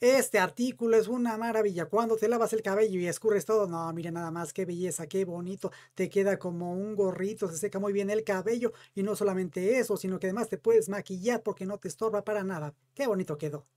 Este artículo es una maravilla. Cuando te lavas el cabello y escurres todo, no, mira nada más, qué belleza, qué bonito. Te queda como un gorrito, se seca muy bien el cabello. Y no solamente eso, sino que además te puedes maquillar porque no te estorba para nada. Qué bonito quedó.